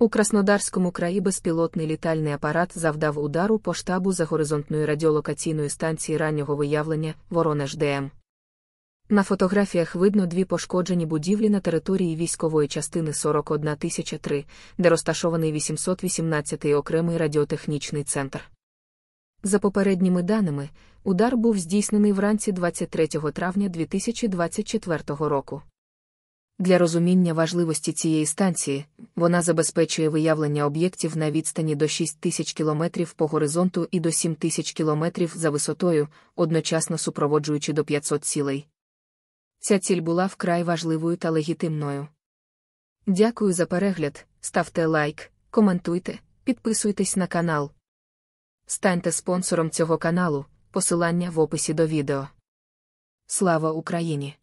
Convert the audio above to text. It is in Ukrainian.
У Краснодарському краї безпілотний літальний апарат завдав удару по штабу за горизонтною радіолокаційною станції раннього виявлення Воронеж ДМ. На фотографіях видно дві пошкоджені будівлі на території військової частини 41003, де розташований 818-й окремий радіотехнічний центр. За попередніми даними, удар був здійснений вранці 23 травня 2024 року. Для розуміння важливості цієї станції вона забезпечує виявлення об'єктів на відстані до 6 тисяч кілометрів по горизонту і до 7 тисяч кілометрів за висотою, одночасно супроводжуючи до 500 цілей. Ця ціль була вкрай важливою та легітимною. Дякую за перегляд, ставте лайк, коментуйте, підписуйтесь на канал. Станьте спонсором цього каналу, посилання в описі до відео. Слава Україні!